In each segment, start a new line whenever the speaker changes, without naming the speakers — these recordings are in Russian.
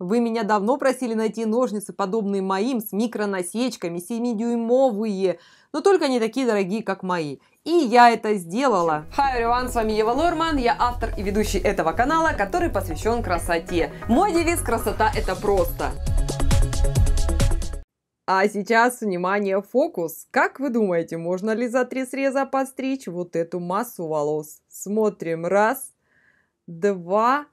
Вы меня давно просили найти ножницы, подобные моим, с микронасечками, 7-дюймовые, но только не такие дорогие, как мои. И я это сделала. Hi everyone, с вами Ева Лорман, я автор и ведущий этого канала, который посвящен красоте. Мой девиз «Красота – это просто». А сейчас, внимание, фокус. Как вы думаете, можно ли за три среза подстричь вот эту массу волос? Смотрим. Раз, два, три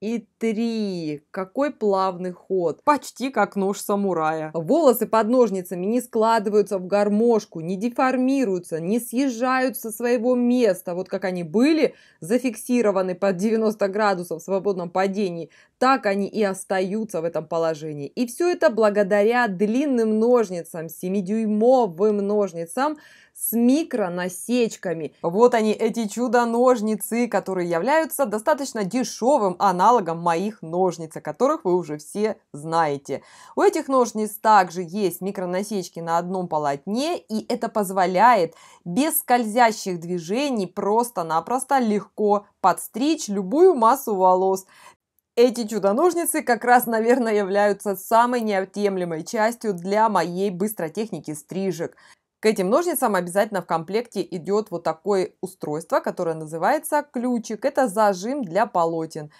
и три. Какой плавный ход. Почти как нож самурая. Волосы под ножницами не складываются в гармошку, не деформируются, не съезжают со своего места. Вот как они были зафиксированы под 90 градусов в свободном падении, так они и остаются в этом положении. И все это благодаря длинным ножницам, 7-дюймовым ножницам, с микронасечками. Вот они, эти чудо-ножницы, которые являются достаточно дешевым аналогом моих ножниц, о которых вы уже все знаете. У этих ножниц также есть микронасечки на одном полотне, и это позволяет без скользящих движений просто-напросто легко подстричь любую массу волос. Эти чудо-ножницы как раз, наверное, являются самой неотъемлемой частью для моей быстротехники стрижек. К этим ножницам обязательно в комплекте идет вот такое устройство, которое называется ключик. Это зажим для полотен.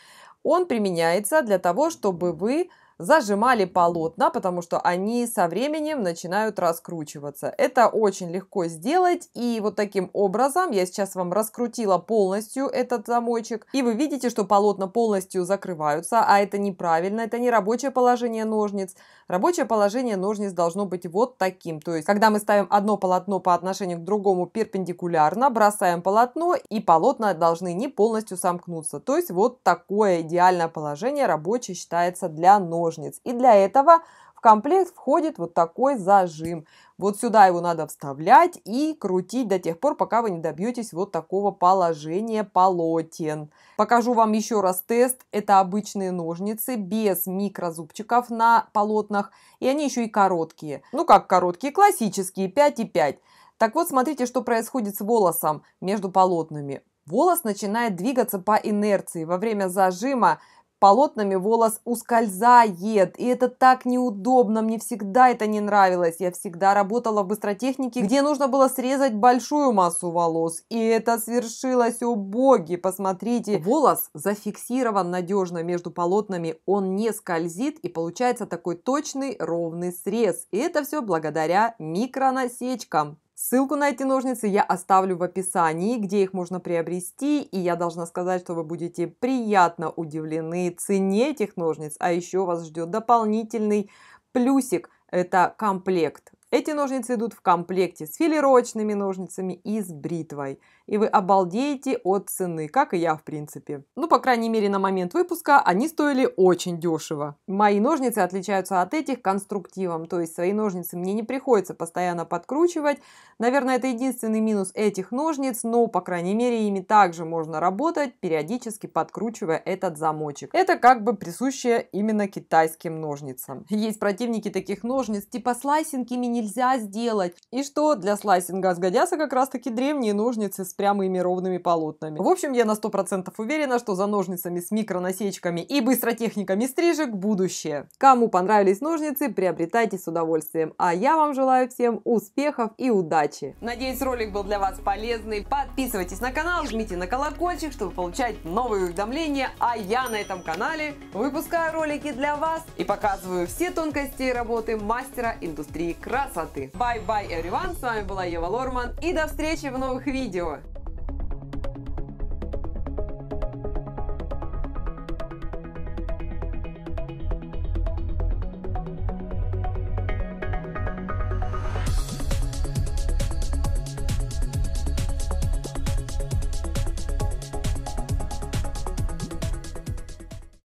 Он применяется для того, чтобы вы зажимали полотна, потому что они со временем начинают раскручиваться. Это очень легко сделать, и вот таким образом я сейчас вам раскрутила полностью этот замочек, и вы видите, что полотна полностью закрываются, а это неправильно, это не рабочее положение ножниц. Рабочее положение ножниц должно быть вот таким, то есть когда мы ставим одно полотно по отношению к другому перпендикулярно, бросаем полотно, и полотна должны не полностью сомкнуться, то есть вот такое идеальное положение рабочее считается для ножниц ножниц. И для этого в комплект входит вот такой зажим. Вот сюда его надо вставлять и крутить до тех пор, пока вы не добьетесь вот такого положения полотен. Покажу вам еще раз тест. Это обычные ножницы без микрозубчиков на полотнах. И они еще и короткие. Ну как короткие, классические, 5 и 5. Так вот, смотрите, что происходит с волосом между полотнами. Волос начинает двигаться по инерции. Во время зажима полотнами волос ускользает. И это так неудобно, мне всегда это не нравилось. Я всегда работала в быстротехнике, где нужно было срезать большую массу волос. И это свершилось, о боги, посмотрите. Волос зафиксирован надежно между полотнами, он не скользит и получается такой точный ровный срез. И это все благодаря микронасечкам. Ссылку на эти ножницы я оставлю в описании, где их можно приобрести. И я должна сказать, что вы будете приятно удивлены цене этих ножниц. А еще вас ждет дополнительный плюсик. Это комплект эти ножницы идут в комплекте с филировочными ножницами и с бритвой. И вы обалдеете от цены, как и я в принципе. Ну, по крайней мере, на момент выпуска они стоили очень дешево. Мои ножницы отличаются от этих конструктивом, то есть свои ножницы мне не приходится постоянно подкручивать. Наверное, это единственный минус этих ножниц, но, по крайней мере, ими также можно работать, периодически подкручивая этот замочек. Это как бы присущее именно китайским ножницам. Есть противники таких ножниц типа слайсинг и мини нельзя сделать. И что для слайсинга сгодятся как раз-таки древние ножницы с прямыми ровными полотнами. В общем, я на 100% уверена, что за ножницами с микронасечками и быстротехниками стрижек будущее. Кому понравились ножницы, приобретайте с удовольствием. А я вам желаю всем успехов и удачи. Надеюсь, ролик был для вас полезный. Подписывайтесь на канал, жмите на колокольчик, чтобы получать новые уведомления. А я на этом канале выпускаю ролики для вас и показываю все тонкости работы мастера индустрии красок красоты. Bye-bye, everyone. С вами была Ева Лорман. И до встречи в новых видео.